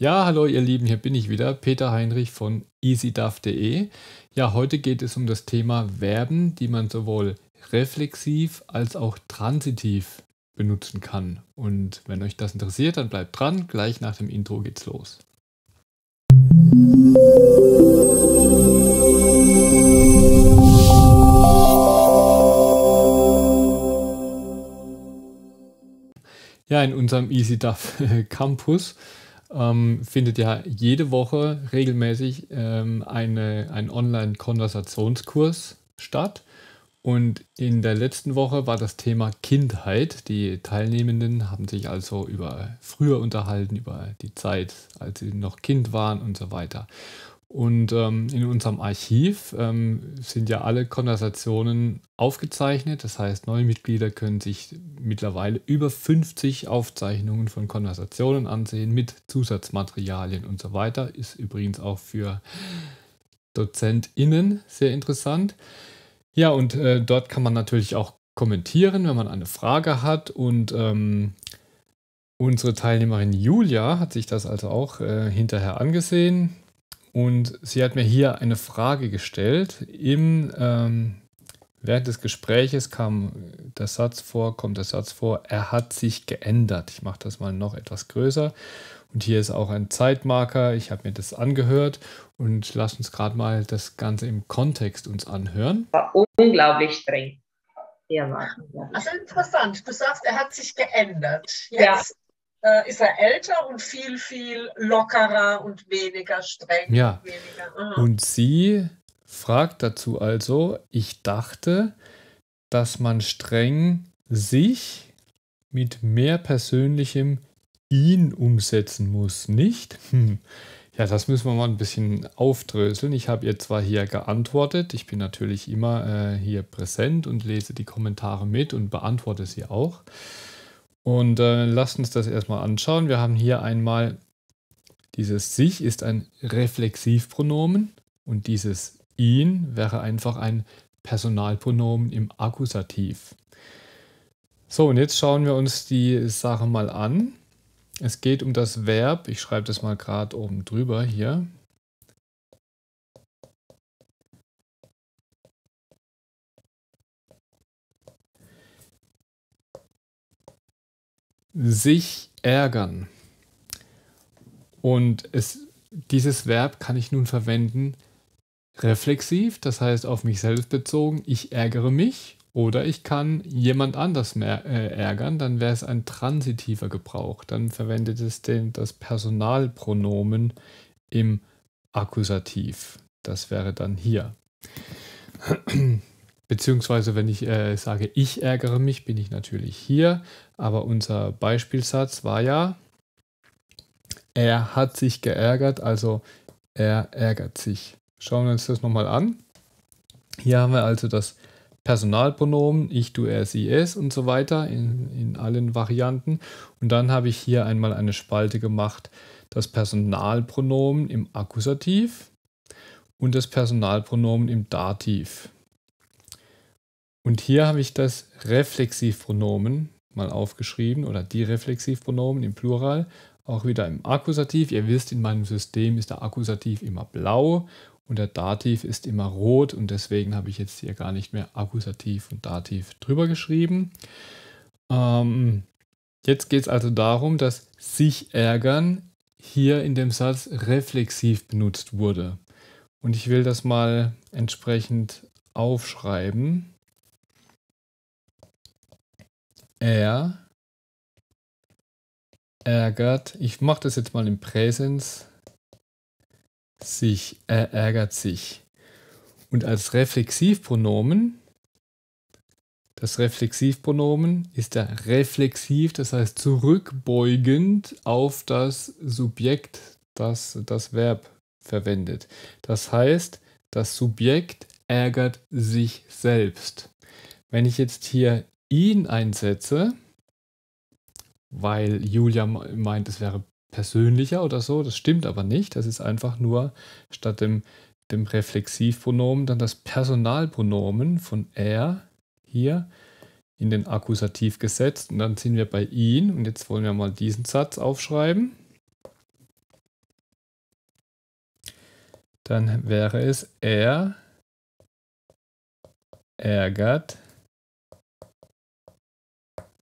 Ja, hallo ihr Lieben, hier bin ich wieder, Peter Heinrich von easyduff.de. Ja, heute geht es um das Thema Verben, die man sowohl reflexiv als auch transitiv benutzen kann. Und wenn euch das interessiert, dann bleibt dran, gleich nach dem Intro geht's los. Ja, in unserem EasyDuff Campus ähm, findet ja jede Woche regelmäßig ähm, eine, ein Online-Konversationskurs statt. Und in der letzten Woche war das Thema Kindheit. Die Teilnehmenden haben sich also über früher unterhalten, über die Zeit, als sie noch Kind waren und so weiter. Und ähm, in unserem Archiv ähm, sind ja alle Konversationen aufgezeichnet. Das heißt, neue Mitglieder können sich mittlerweile über 50 Aufzeichnungen von Konversationen ansehen mit Zusatzmaterialien und so weiter. Ist übrigens auch für DozentInnen sehr interessant. Ja, und äh, dort kann man natürlich auch kommentieren, wenn man eine Frage hat. Und ähm, unsere Teilnehmerin Julia hat sich das also auch äh, hinterher angesehen und sie hat mir hier eine Frage gestellt. Im, ähm, während des Gespräches kam der Satz vor, kommt der Satz vor, er hat sich geändert. Ich mache das mal noch etwas größer. Und hier ist auch ein Zeitmarker. Ich habe mir das angehört und lasst uns gerade mal das Ganze im Kontext uns anhören. War unglaublich streng. Ja, Also interessant. Du sagst, er hat sich geändert. Jetzt ja äh, ist er älter und viel, viel lockerer und weniger streng. Ja. Weniger. Und sie fragt dazu also, ich dachte, dass man streng sich mit mehr persönlichem ihn umsetzen muss, nicht? Hm. Ja, das müssen wir mal ein bisschen aufdröseln. Ich habe ihr zwar hier geantwortet, ich bin natürlich immer äh, hier präsent und lese die Kommentare mit und beantworte sie auch. Und äh, lasst uns das erstmal anschauen. Wir haben hier einmal dieses sich ist ein Reflexivpronomen und dieses ihn wäre einfach ein Personalpronomen im Akkusativ. So, und jetzt schauen wir uns die Sache mal an. Es geht um das Verb. Ich schreibe das mal gerade oben drüber hier. sich ärgern. Und es, dieses Verb kann ich nun verwenden reflexiv, das heißt auf mich selbst bezogen, ich ärgere mich oder ich kann jemand anders mehr, äh, ärgern, dann wäre es ein transitiver Gebrauch. Dann verwendet es den, das Personalpronomen im Akkusativ. Das wäre dann hier. Beziehungsweise, wenn ich äh, sage, ich ärgere mich, bin ich natürlich hier. Aber unser Beispielsatz war ja, er hat sich geärgert, also er ärgert sich. Schauen wir uns das nochmal an. Hier haben wir also das Personalpronomen, ich, du, er, sie, es und so weiter in, in allen Varianten. Und dann habe ich hier einmal eine Spalte gemacht, das Personalpronomen im Akkusativ und das Personalpronomen im Dativ. Und hier habe ich das Reflexivpronomen mal aufgeschrieben oder die Reflexivpronomen im Plural, auch wieder im Akkusativ. Ihr wisst, in meinem System ist der Akkusativ immer blau und der Dativ ist immer rot und deswegen habe ich jetzt hier gar nicht mehr Akkusativ und Dativ drüber geschrieben. Ähm, jetzt geht es also darum, dass sich ärgern hier in dem Satz reflexiv benutzt wurde. Und ich will das mal entsprechend aufschreiben. Er ärgert, ich mache das jetzt mal im Präsens, sich, er ärgert sich. Und als Reflexivpronomen, das Reflexivpronomen ist der reflexiv, das heißt zurückbeugend auf das Subjekt, das das Verb verwendet. Das heißt, das Subjekt ärgert sich selbst. Wenn ich jetzt hier ihn einsetze, weil Julia meint, es wäre persönlicher oder so. Das stimmt aber nicht. Das ist einfach nur statt dem, dem Reflexivpronomen dann das Personalpronomen von er hier in den Akkusativ gesetzt. Und dann sind wir bei ihn. Und jetzt wollen wir mal diesen Satz aufschreiben. Dann wäre es er ärgert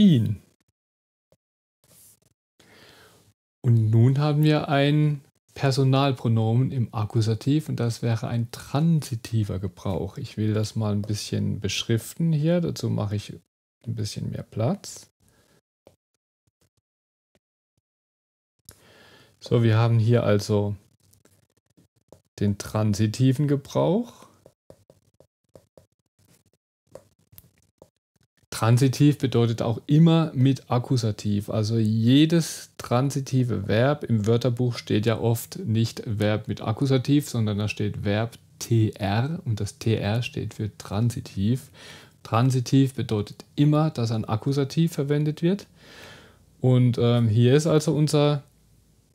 ihn. Und nun haben wir ein Personalpronomen im Akkusativ und das wäre ein transitiver Gebrauch. Ich will das mal ein bisschen beschriften hier, dazu mache ich ein bisschen mehr Platz. So, wir haben hier also den transitiven Gebrauch Transitiv bedeutet auch immer mit Akkusativ. Also jedes transitive Verb im Wörterbuch steht ja oft nicht Verb mit Akkusativ, sondern da steht Verb TR und das TR steht für Transitiv. Transitiv bedeutet immer, dass ein Akkusativ verwendet wird. Und ähm, hier ist also unser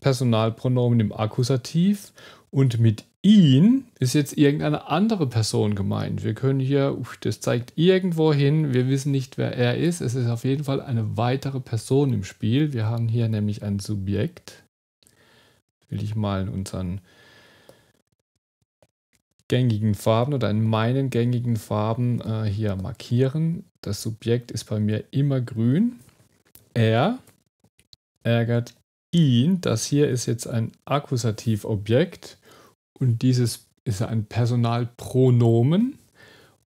Personalpronomen im Akkusativ und mit ihn ist jetzt irgendeine andere Person gemeint. Wir können hier, uff, das zeigt irgendwo hin, wir wissen nicht, wer er ist. Es ist auf jeden Fall eine weitere Person im Spiel. Wir haben hier nämlich ein Subjekt. will ich mal in unseren gängigen Farben oder in meinen gängigen Farben äh, hier markieren. Das Subjekt ist bei mir immer grün. Er ärgert ihn. Das hier ist jetzt ein Akkusativobjekt. Und dieses ist ein Personalpronomen.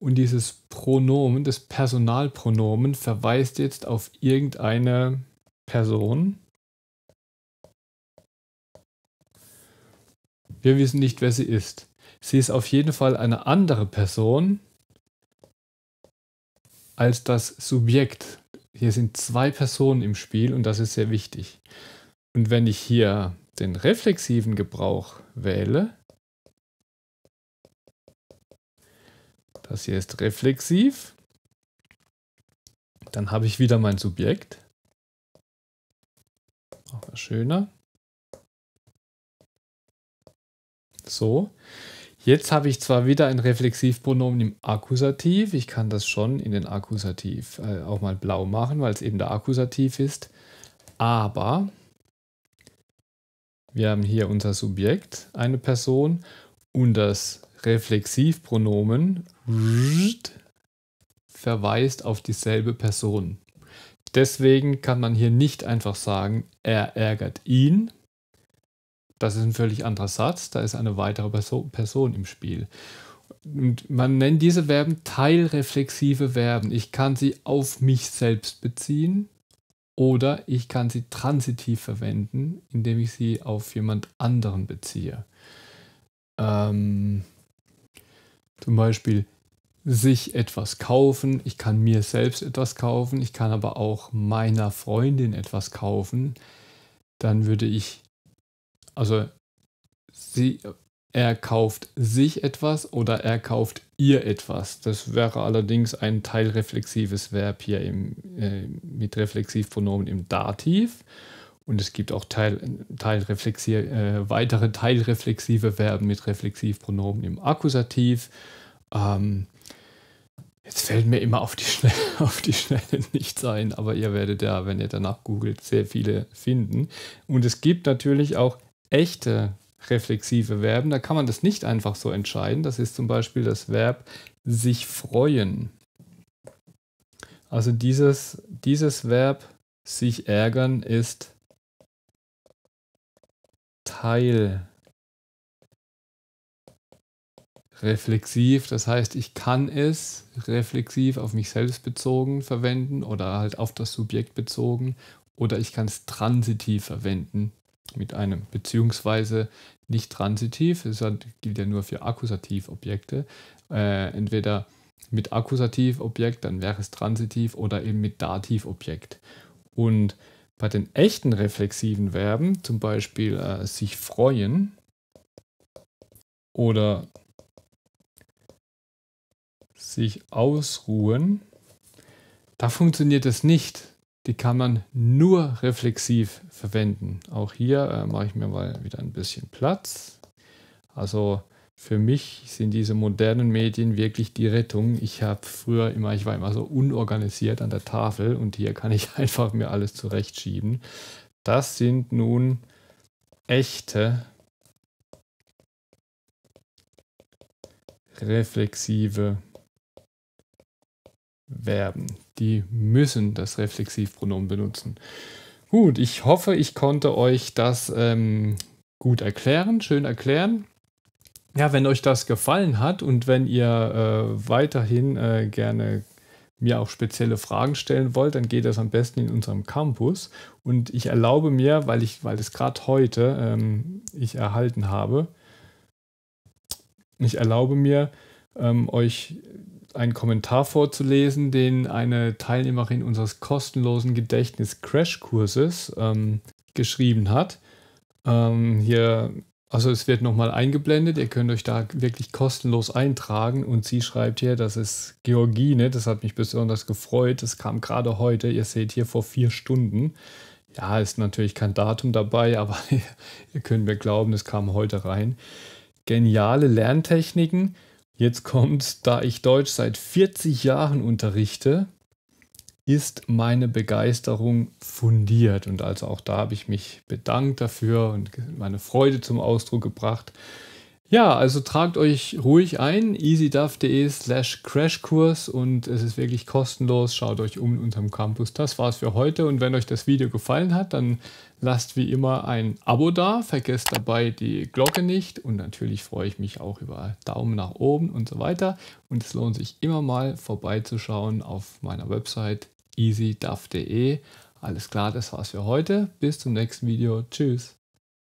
Und dieses Pronomen, das Personalpronomen, verweist jetzt auf irgendeine Person. Wir wissen nicht, wer sie ist. Sie ist auf jeden Fall eine andere Person als das Subjekt. Hier sind zwei Personen im Spiel und das ist sehr wichtig. Und wenn ich hier den reflexiven Gebrauch wähle, Das hier ist reflexiv. Dann habe ich wieder mein Subjekt. Auch mal schöner. So. Jetzt habe ich zwar wieder ein Reflexivpronomen im Akkusativ. Ich kann das schon in den Akkusativ äh, auch mal blau machen, weil es eben der Akkusativ ist. Aber wir haben hier unser Subjekt, eine Person, und das Reflexivpronomen verweist auf dieselbe Person. Deswegen kann man hier nicht einfach sagen, er ärgert ihn. Das ist ein völlig anderer Satz, da ist eine weitere Person im Spiel. Und man nennt diese Verben teilreflexive Verben. Ich kann sie auf mich selbst beziehen oder ich kann sie transitiv verwenden, indem ich sie auf jemand anderen beziehe. Ähm, zum Beispiel sich etwas kaufen, ich kann mir selbst etwas kaufen, ich kann aber auch meiner Freundin etwas kaufen, dann würde ich, also sie, er kauft sich etwas oder er kauft ihr etwas. Das wäre allerdings ein teilreflexives Verb hier im, äh, mit Reflexivpronomen im Dativ. Und es gibt auch Teil, Teilreflexi äh, weitere teilreflexive Verben mit Reflexivpronomen im Akkusativ ähm, jetzt fällt mir immer auf die, Schnelle, auf die Schnelle nichts ein, aber ihr werdet ja, wenn ihr danach googelt, sehr viele finden. Und es gibt natürlich auch echte reflexive Verben. Da kann man das nicht einfach so entscheiden. Das ist zum Beispiel das Verb sich freuen. Also dieses, dieses Verb sich ärgern ist Teil reflexiv. Das heißt, ich kann es reflexiv auf mich selbst bezogen verwenden oder halt auf das Subjekt bezogen oder ich kann es transitiv verwenden mit einem, beziehungsweise nicht transitiv, das gilt ja nur für Akkusativobjekte. Äh, entweder mit Akkusativobjekt, dann wäre es transitiv oder eben mit Dativobjekt. Und bei den echten reflexiven Verben, zum Beispiel äh, sich freuen oder sich ausruhen. Da funktioniert es nicht. Die kann man nur reflexiv verwenden. Auch hier äh, mache ich mir mal wieder ein bisschen Platz. Also für mich sind diese modernen Medien wirklich die Rettung. Ich habe früher immer, ich war immer so unorganisiert an der Tafel und hier kann ich einfach mir alles zurechtschieben. Das sind nun echte reflexive Verben. Die müssen das Reflexivpronomen benutzen. Gut, ich hoffe, ich konnte euch das ähm, gut erklären, schön erklären. Ja, wenn euch das gefallen hat und wenn ihr äh, weiterhin äh, gerne mir auch spezielle Fragen stellen wollt, dann geht das am besten in unserem Campus. Und ich erlaube mir, weil ich, weil es gerade heute ähm, ich erhalten habe, ich erlaube mir, ähm, euch einen Kommentar vorzulesen, den eine Teilnehmerin unseres kostenlosen Gedächtnis-Crash-Kurses ähm, geschrieben hat. Ähm, hier, also es wird nochmal eingeblendet, ihr könnt euch da wirklich kostenlos eintragen und sie schreibt hier, das ist Georgine, das hat mich besonders gefreut, das kam gerade heute, ihr seht hier vor vier Stunden. Ja, ist natürlich kein Datum dabei, aber ihr könnt mir glauben, es kam heute rein. Geniale Lerntechniken Jetzt kommt, da ich Deutsch seit 40 Jahren unterrichte, ist meine Begeisterung fundiert. Und also auch da habe ich mich bedankt dafür und meine Freude zum Ausdruck gebracht. Ja, also tragt euch ruhig ein, easyduff.de slash crashkurs und es ist wirklich kostenlos. Schaut euch um in unserem Campus. Das war's für heute und wenn euch das Video gefallen hat, dann lasst wie immer ein Abo da, vergesst dabei die Glocke nicht und natürlich freue ich mich auch über Daumen nach oben und so weiter. Und es lohnt sich immer mal vorbeizuschauen auf meiner Website easyduff.de. Alles klar, das war's für heute. Bis zum nächsten Video. Tschüss.